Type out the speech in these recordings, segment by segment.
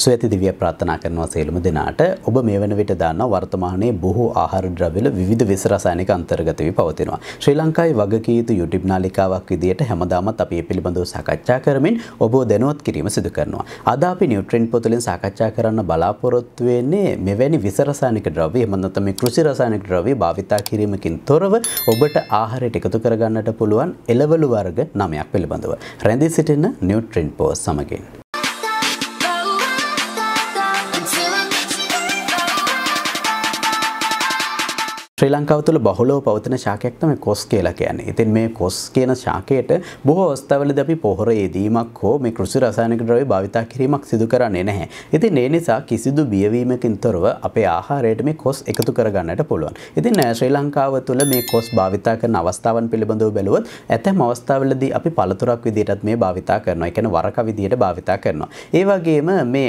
සුවති දිව්‍ය ප්‍රාර්ථනා කරනවා සියලුම දෙනාට ඔබ මේ වන විට දන්නා වර්තමානයේ බොහෝ ආහාර ද්‍රව්‍යවල විවිධ විස රසායනික අන්තර්ගත වී පවතිනවා. ශ්‍රී ලංකාවේ වගකී යුතු YouTube නාලිකාවක් විදිහට හැමදාමත් අපි මේ පිළිබඳව සාකච්ඡා කරමින් ඔබව දැනුවත් කිරීම සිදු කරනවා. අද අපි නියුට්‍රෙන්ට් පොතලින් සාකච්ඡා කරන්න බලාපොරොත්තු වෙන්නේ මෙවැනි විස රසායනික ද්‍රව්‍ය එහෙම නැත්නම් මේ කෘෂි රසායනික ද්‍රව්‍ය භාවිතා කිරීමකින් තොරව ඔබට ආහාරයට එකතු කරගන්නට පුළුවන් එළවලු වර්ග 9ක් පිළිබඳව. රැඳී සිටින නියුට්‍රෙන්ට් පොත් සමගින් ශ්‍රී ලංකාව තුළ බහුලව පවතින ශාකයක් තමයි කොස් කියලා කියන්නේ. ඉතින් මේ කොස් කියන ශාකයට බොහෝ අවස්ථාවලදී අපි පොහොර යෙදීමක් හෝ මේ කෘෂි රසායනික ද්‍රව්‍ය භාවිතා කිරීමක් සිදු කරන්නේ නැහැ. ඉතින් ඒ නිසා කිසිදු බියවීමකින් තොරව අපේ ආහාරයට මේ කොස් එකතු කරගන්නට පුළුවන්. ඉතින් ශ්‍රී ලංකාව තුළ මේ කොස් භාවිතා කරන අවස්ථාවන් පිළිබඳව බැලුවොත් ඇතැම් අවස්ථාවලදී අපි පළතුරක් විදිහටත් මේ භාවිතා කරනවා. ඒ කියන්නේ වරක විදිහට භාවිතා කරනවා. ඒ වගේම මේ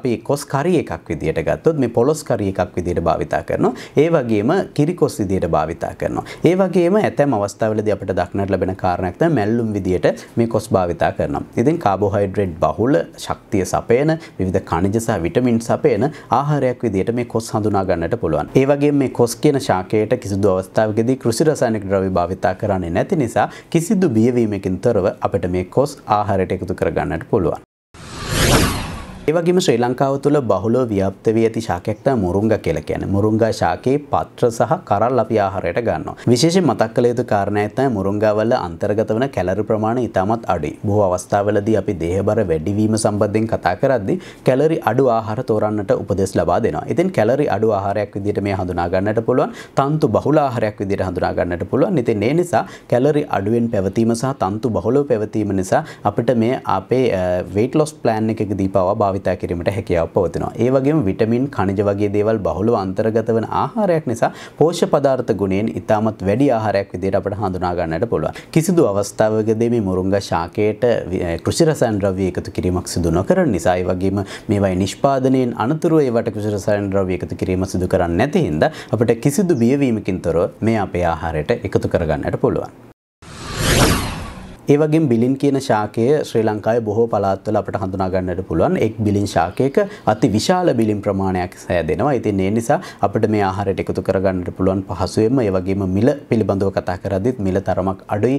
අපි කොස් කරි එකක් විදිහට ගත්තොත් මේ පොලොස් කරි එකක් විදිහට භාවිතා කරනවා. ඒ වගේම කිරි සෙල්ෆිකොස් විදියට භාවිතා කරනවා. ඒ වගේම ඇතැම් අවස්ථාවලදී අපිට දක්නට ලැබෙන කාරණයක් තමයි මැල්ලුම් විදියට මේ කොස් භාවිතා කරනවා. ඉතින් කාබෝහයිඩ්‍රේට් බහුල ශක්තිය සපයන විවිධ කණිජ සහ විටමින් සපයන ආහාරයක් විදියට මේ කොස් හඳුනා ගන්නට පුළුවන්. ඒ වගේම මේ කොස් කියන ශාකයට කිසිදු අවස්ථාවකදී කෘෂි රසායනික ද්‍රව්‍ය භාවිතා කරන්නේ නැති නිසා කිසිදු බියවීමකින් තොරව අපිට මේ කොස් ආහාරයට එකතු කරගන්නට පුළුවන්. ඒවගේම ශ්‍රී ලංකාව තුළ බහුලෝ ව්‍යප්ත වී ඇති ශාකයක්ත මුරුංග කියල කියන මුරුංගා ශාකයේ පත්‍ර සහ කරල් අපි ආහාරයට ගන්නවා. විශේෂ මතක් කළ යුතු කාරණය ඇත්තයි මුරුංගාවල අන්තර්ගත වන කැලරි ප්‍රමාණය ඉතාමත් අඩුයි. බොහෝ අවස්ථාවලදී අපි දේහබර වැඩිවීම සම්බන්ධයෙන් කතා කරද්දී කැලරි අඩු ආහාර තෝරන්නට උපදෙස් ලබා දෙනවා. ඉතින් කැලරි අඩු ආහාරයක් විදිහට මේ හඳුනා ගන්නට පුළුවන්. තන්තු බහුල ආහාරයක් විදිහට හඳුනා ගන්නට පුළුවන්. ඉතින් ඒ නිසා කැලරි අඩුවෙන් පැවතීම සහ තන්තු බහුලව පැවතීම නිසා අපිට මේ අපේ weight loss plan එකකදී පවා භාවිතා කිරීමට හැකියාව පවතිනවා. ඒ වගේම විටමින් ඛනිජ වගේ දේවල් බහුලව අන්තර්ගත වන ආහාරයක් නිසා පෝෂ්‍ය පදාර්ථ ගුණයෙන් ඉතාමත් වැඩි ආහාරයක් විදිහට අපිට හඳුනා ගන්නට පුළුවන්. කිසිදු අවස්ථාවකදී මේ මුරුංගා ශාකයට කෘෂි රසායන ද්‍රව්‍ය එකතු කිරීමක් සිදු නොකරන නිසා ඒ වගේම මේවායි නිෂ්පාදනයෙන් අනතුරුව ඒවට කෘෂි රසායන ද්‍රව්‍ය එකතු කිරීම සිදු කරන්නේ නැති හින්දා අපිට කිසිදු බියවීමකින් තොරව මේ අපේ ආහාරයට එකතු කරගන්නට පුළුවන්. ඒවගේ බිලින් කියන ශාකය ශ්‍රී ලංකාවේ බොහෝ පළාත්වල අපට හඳුනා ගන්නට පුළුවන් එක් බිලින් ශාකයක අති විශාල බිලින් ප්‍රමාණයක් සෑදෙනවා. ඉතින් ඒ නිසා අපිට මේ ආහාරයට එකතු කර ගන්නට පුළුවන් පහසුවෙන්ම ඒ වගේම මිල පිළිබඳව කතා කරද්දිත් මිල තරමක් අඩුයි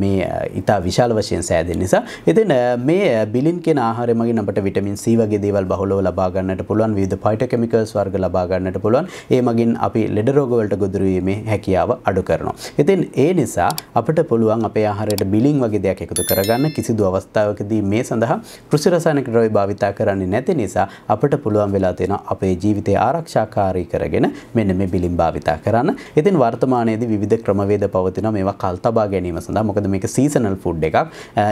මේ ඉතා විශාල වශයෙන් සෑදෙන නිසා. ඉතින් මේ බිලින් කියන ආහාරය මගින් අපට විටමින් C වගේ දේවල් බහුලව ලබා ගන්නට පුළුවන් විවිධ ෆයිටෝකෙමිකල්ස් වර්ග ලබා ගන්නට පුළුවන්. ඒ මගින් අපි ලෙඩ රෝග වලට ගොදුරු වීමේ හැකියාව අඩු කරනවා. ඉතින් ඒ නිසා අපිට පුළුවන් අපේ ආහාරයට බිලිං වගේ දෙයක් එකතු කරගන්න කිසිදු අවස්ථාවකදී මේ සඳහා කෘෂි රසායනික ද්‍රව්‍ය භාවිතා කරන්නේ නැති නිසා අපට පුළුවන් වෙලා තියෙනවා අපේ ජීවිතය ආරක්ෂාකාරී කරගෙන මෙන්න මේ බිලිං භාවිතා කරන්න. ඉතින් වර්තමානයේදී විවිධ ක්‍රමවේද පවතිනවා මේවා කල් තබා ගැනීම සඳහා. මොකද මේක සීසනල් ෆුඩ් එකක්.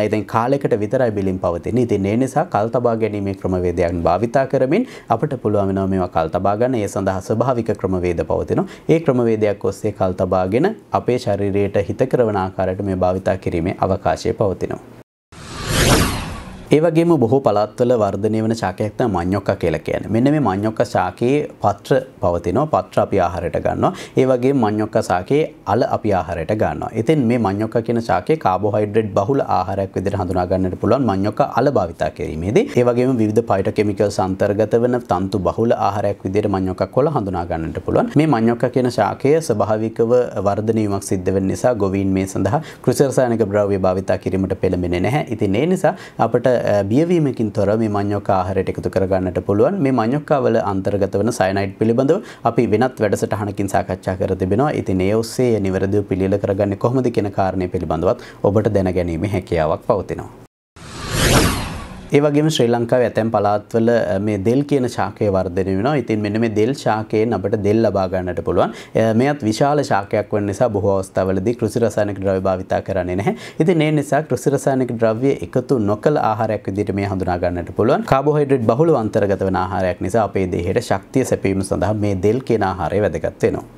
ඉතින් කාලයකට විතරයි බිලින් පවතින. ඉතින් ඒ නිසා කල් තබා ගැනීමේ ක්‍රමවේදයන් භාවිතා කරමින් අපට පුළුවන් වෙනවා මේවා කල් තබා ගන්න. ඒ සඳහා ස්වභාවික ක්‍රමවේද පවතිනවා. ඒ ක්‍රමවේදයක් ඔස්සේ කල් තබාගෙන අපේ ශරීරයට හිත කරන ආකාරයට මේ භාවිතා කිරීමේ අවකාශය පවතිනවා. ඒවගේ බොහෝ පළත්වල වර්ධනය වන චාකයක්ත මං්ඥොක්ක කියල කියන මෙන්න මේ මං්ඥොක්ක සාකයේ පත්‍ර පවතිනෝ පත්‍ර අපි ආහරයට ගන්නවා ඒවගේ මං්ඥොක්ක සාකයේ අල අපි ආහරයට ගන්නවා එතින් මේ මං්ඥොක්ක කියන සාකේ කාබෝහයිඩ්‍රෙඩ් බහුල ආහරයක් විදිර හඳුනාගන්නට පුළුවන් මං්ඥොක්ක අල භාවිතා කිරීමේද ඒවගේ විධ පයිට කෙමිකල් සන්තර්ගත වන තන්තු බහුල ආහරයක් විදිර මං්ඥොක්ක කොළ හඳුනාගන්නට පුළුවන් මේ මං්ඥොක්ක කියන ශාකය ස්භාවිකව වර්ධනීමක් සිද්ධවෙන් නිසා ගොවීන් මේ සඳහා කෘසර්සායනක බ්‍රව්‍ය භාවිතා කිරීමට පෙළමෙන නැහැ ඉතින් ඒ නිසා අපට බියවීමකින් තොර මේ මඤ්ඤොක්කා ආහාරයට එකතු කරගන්නට පුළුවන්. මේ මඤ්ඤොක්කාවල අන්තර්ගත වන සයනයිඩ් පිළිබඳව අපි වෙනත් වැඩසටහනකින් සාකච්ඡා කර තිබෙනවා. ඉතින් ඒ ඔස්සේ නිවැරදිව පිළිල කරගන්නේ කොහොමද කියන කාරණය පිළිබඳවත් ඔබට දැන ගැනීමේ හැකියාවක් පවතිනවා. ඒවගේ ශ්‍රී ලංකාව ඇතැම් පලාත්වල මේ දෙල් කියන ශාකය වර්ධන වෙන ඉතින් මෙන මේ දෙල් ශාකයෙන් අපට දෙල් ලබාගන්නට පුළුවන් මෙයත් විශාල ශාකයක් වන නිසා බොහෝ අවස්ථාවලද කෘසිරසානක ද්‍රව භාවිතා කරන්නේ නැහැ ඉතින් ඒ නිසා කෘසිරසානක ද්‍රව්‍ය එකතු නොකළ ආහාරයක් විදිට මේ හඳුනාගන්නට පුළුවන් කාබෝහයිඩ්‍රට් බහුල අන්තර්ගත වන ආහාරයක් නිසා අපේ දේහයට ශක්තිය සැපීම සඳහා මේ දෙල් කියන ආහාරය වැදගත් වෙනවා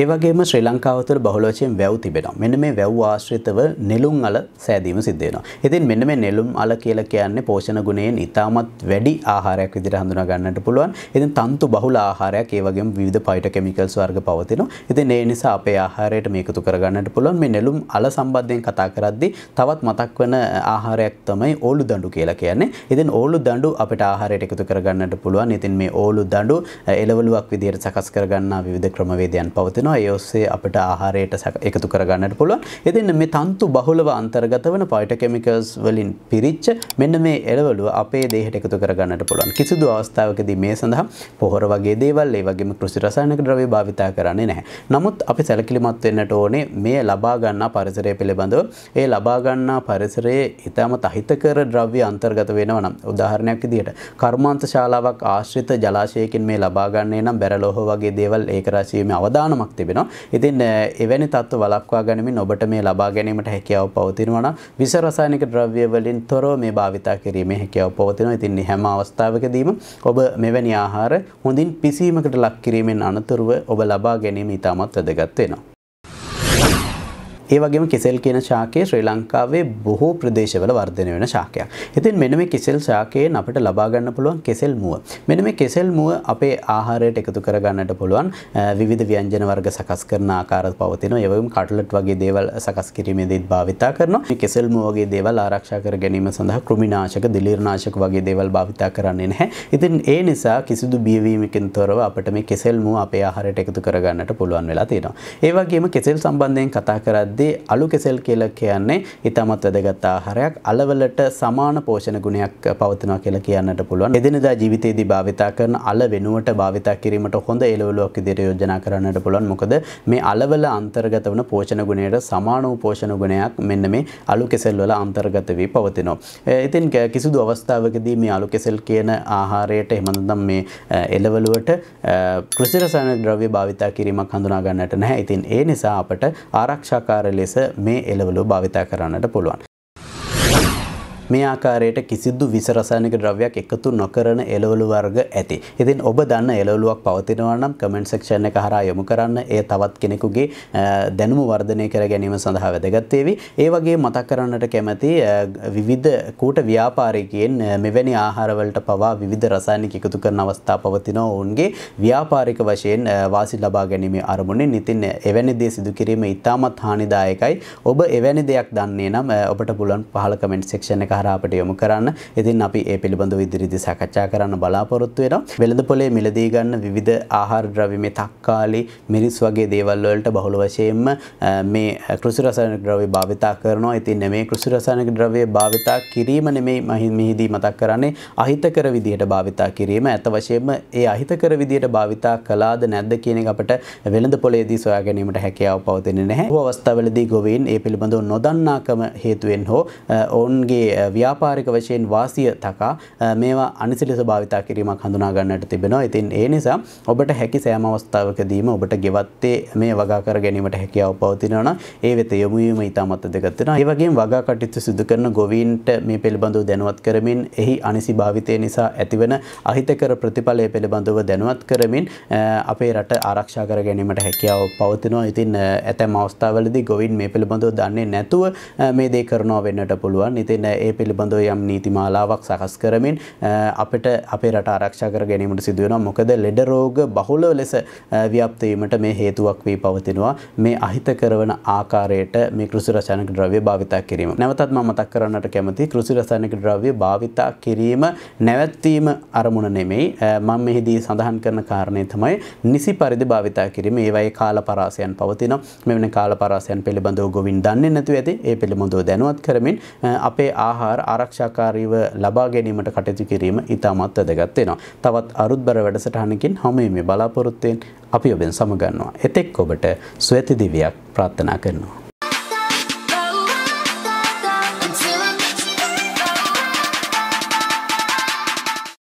ඒවගේම ශ්‍රී ලංකාවතුර බහලෝචයෙන් වැැව් තිබෙනවා මෙන්න මේ වැව් ආශ්‍රිතව නිලුම් අල සෑදීම සිද්ධයනවා. ඉතින් මෙන්න මේ නෙලුම් අල කියල කියන්නේ පෝෂණ ගුණයෙන් ඉතාමත් වැඩි ආහාරයක් විදිර හඳුනාගන්නට පුළුවන් ඉතින් තන්තු බහුල ආහාරයක් ඒවගේ විධ පයිට කෙමිකල්ස් වර්ග පවතින ඉතින් ඒ නිසා අපේ ආහාරයට මේකතු කරගන්නට පුළුවන් මේ නෙලුම් අල සම්බන්ධයෙන් කතා කරද්දි තවත් මතක් වන ආහාරයක් තමයි ඕලු දඩු කියලා කියන්නේ ඉතින් ඕලු දඩු අපට ආහාරයට එකතු කරගන්නට පුළුවන් ඉතින් මේ ඕලු දඩු එලවලුවක් විදියට සකස් කරගන්න විධ ක්‍රමවේදයන් පවතින වෙනවා ඒ ඔස්සේ අපට ආහාරයට එකතු කරගන්නට පුළුවන් එතින්න මේ තන්තු බහුලව අන්තර්ගත වන පයිටකෙමිකල්ස් වලින් පිරිච්ච මෙන්න මේ එළවලුව අපේ දේහට එකතු කරගන්නට පුළුවන් කිසිදු අවස්ථාවකදී මේ සඳහා පොහොර වගේ දේවල් ඒ වගේම කෘෂි රසායනික ද්‍රව්‍ය භාවිතා කරන්නේ නැහැ නමුත් අපි සැලකිලිමත් වෙන්නට ඕනේ මේ ලබා ගන්නා පරිසරය පිළිබඳව ඒ ලබා ගන්නා පරිසරයේ ඊටම තහිතකර ද්‍රව්‍ය අන්තර්ගත වෙනවා නම් උදාහරණයක් විදිහට කර්මාන්ත ශාලාවක් ආශ්‍රිත ජලාශයකින් මේ ලබා ගන්නේ නම් බැරලෝහ වගේ දේවල් ඒකරාශීමේ අවදානමක් හැකියාවක් තිබෙනවා. ඉතින් එවැනි තත්ත්ව වළක්වා ගැනීමෙන් ඔබට මේ ලබා ගැනීමට හැකියාව පවතිනවා නම් විස රසායනික ද්‍රව්‍ය වලින් තොරව මේ භාවිතා කිරීමේ හැකියාව පවතිනවා. ඉතින් හැම අවස්ථාවකදීම ඔබ මෙවැනි ආහාර හොඳින් පිසීමකට ලක් කිරීමෙන් අනතුරුව ඔබ ලබා ගැනීම ඉතාමත් වැදගත් වෙනවා. ඒ වගේම කෙසෙල් කියන ශාකය ශ්‍රී ලංකාවේ බොහෝ ප්‍රදේශවල වර්ධනය වෙන ශාකයක්. ඉතින් මෙන්න මේ කෙසෙල් ශාකයෙන් අපිට ලබා ගන්න පුළුවන් කෙසෙල් මුව. මෙන්න මේ කෙසෙල් මුව අපේ ආහාරයට එකතු කර ගන්නට පුළුවන් විවිධ ව්‍යංජන වර්ග සකස් කරන ආකාරත් පවතිනවා. ඒ වගේම කටලට් වගේ දේවල් සකස් කිරීමේදීත් භාවිතා කරනවා. මේ කෙසෙල් මුව වගේ දේවල් ආරක්ෂා කර ගැනීම සඳහා කෘමිනාශක, දිලීරනාශක වගේ දේවල් භාවිතා කරන්නේ නැහැ. ඉතින් ඒ නිසා කිසිදු බියවීමකින් තොරව අපිට මේ කෙසෙල් මුව අපේ ආහාරයට එකතු කර ගන්නට පුළුවන් වෙලා තියෙනවා. ඒ වගේම කෙසෙල් සම්බන්ධයෙන් කතා කරද්දී එහිදී අලු කෙසෙල් කියලා කියන්නේ ඉතාමත් වැදගත් ආහාරයක්. අලවලට සමාන පෝෂණ ගුණයක් පවතිනවා කියලා කියන්නට පුළුවන්. එදිනෙදා ජීවිතයේදී භාවිතා කරන අල වෙනුවට භාවිතා කිරීමට හොඳ එළවලුවක් ඉදිරියට යෝජනා කරන්නට පුළුවන්. මොකද මේ අලවල අන්තර්ගත වන පෝෂණ ගුණයට සමාන වූ පෝෂණ ගුණයක් මෙන්න මේ අලු කෙසෙල් වල අන්තර්ගත වී පවතිනවා. ඉතින් කිසිදු අවස්ථාවකදී මේ අලු කෙසෙල් කියන ආහාරයට එහෙම නැත්නම් මේ එළවලුවට කෘෂි රසායන ද්‍රව්‍ය භාවිතා කිරීමක් හඳුනා ගන්නට නැහැ. ඉතින් ඒ නිසා අපට ආරක්ෂාකාරී ආකාර ලෙස මේ එළවලු භාවිතා කරන්නට පුළුවන්. මේ ආකාරයට කිසිදු විස රසායනික ද්‍රව්‍යයක් එකතු නොකරන එළවලු වර්ග ඇති. ඉතින් ඔබ දන්න එළවලුවක් පවතිනවා නම් කමෙන්ට් සෙක්ෂන් එක හරහා යොමු කරන්න. ඒ තවත් කෙනෙකුගේ දැනුම වර්ධනය කර ගැනීම සඳහා වැදගත් වේවි. ඒ වගේ මතක් කරන්නට කැමැති විවිධ කූට ව්‍යාපාරිකයන් මෙවැනි ආහාරවලට පවා විවිධ රසායනික එකතු කරන අවස්ථා පවතිනවා. ඔවුන්ගේ ව්‍යාපාරික වශයෙන් වාසි ලබා ගැනීම අරමුණෙන් ඉතින් එවැනි දේ සිදු කිරීම ඉතාමත් හානිදායකයි. ඔබ එවැනි දෙයක් දන්නේ නම් ඔබට පුළුවන් පහළ කමෙන්ට් සෙක්ෂන් එක හරාපට යොමු කරන්න ඉතින් අපි ඒ පිළිබඳ විදිරිදි සැකච්ඡා කරන්න බලාපොරොත්තු වෙනවා වෙළඳ පොලේ මිලදී ගන්න විවිධ ආහාර ද්‍රව්‍ය මේ තක්කාලි මිරිස් වගේ දේවල් වලට බහුල වශයෙන්ම මේ කෘෂි රසායනික ද්‍රව්‍ය භාවිතා කරනවා ඉතින් මේ කෘෂි රසායනික ද්‍රව්‍ය භාවිතා කිරීම නෙමෙයි මෙහිදී මතක් කරන්නේ අහිතකර විදිහට භාවිතා කිරීම ඇත වශයෙන්ම ඒ අහිතකර විදිහට භාවිතා කළාද නැද්ද කියන එක අපට වෙළඳ පොලේදී සොයා ගැනීමට හැකියාව පවතින්නේ නැහැ. අවස්ථාවලදී ගොවීන් ඒ පිළිබඳව නොදන්නාකම හේතුවෙන් හෝ ඔවුන්ගේ ව්‍යාපාරික වශයෙන් වාසිය තකා මේවා අනිසිලෙස භාවිතා කිරීමක් හඳුනා ගන්නට තිබෙනවා. ඉතින් ඒ නිසා ඔබට හැකි සෑම අවස්ථාවකදීම ඔබට ගෙවත්තේ මේ වගා කර ගැනීමට හැකියාව පවතිනවා නම් ඒ වෙත යොමු වීම ඉතාමත් වැදගත් වෙනවා. ඒ වගේම වගා කටයුතු සිදු කරන ගොවීන්ට මේ පිළිබඳව දැනුවත් කරමින් එහි අනිසි භාවිතය නිසා ඇතිවන අහිතකර ප්‍රතිඵලය පිළිබඳව දැනුවත් කරමින් අපේ රට ආරක්ෂා කර ගැනීමට හැකියාව පවතිනවා. ඉතින් ඇතැම් අවස්ථාවලදී ගොවීන් මේ පිළිබඳව දන්නේ නැතුව මේ දේ කරනවා වෙන්නට පුළුවන්. ඉතින් ඒ ඒ පිළිබඳව යම් නීතිමාලාවක් සකස් කරමින් අපට අපේ රට ආරක්ෂා කර ගැනීමට සිදුවෙනවා මොකද ලෙඩ රෝග බහුල ලෙස ව්‍යාප්ත වීමට මේ හේතුවක් වී පවතිනවා මේ අහිතකරවන ආකාරයට මේ කෘෂි රසායනික ද්‍රව්‍ය භාවිතා කිරීම. නැවතත් මම මතක් කරන්නට කැමති කෘෂි රසායනික ද්‍රව්‍ය භාවිතා කිරීම නැවැත්වීම අරමුණ නෙමෙයි මම මෙහිදී සඳහන් කරන කාරණය තමයි නිසි පරිදි භාවිතා කිරීම ඒවයි කාල පරාසයන් පවතින මෙවැනි කාල පරාසයන් පිළිබඳව ගොවින් දන්නේ නැතුව ඇති ඒ පිළිබඳව දැනුවත් කරමින් අපේ ආහාර ආහාර ආරක්ෂාකාරීව ලබා ගැනීමට කටයුතු කිරීම ඉතාමත් වැදගත් වෙනවා. තවත් අරුත්බර වැඩසටහනකින් හමු මේ බලාපොරොත්තුෙන් අපි ඔබෙන් සමගන්නවා. එතෙක් ඔබට ස්වේති දිවියක් ප්‍රාර්ථනා කරනවා.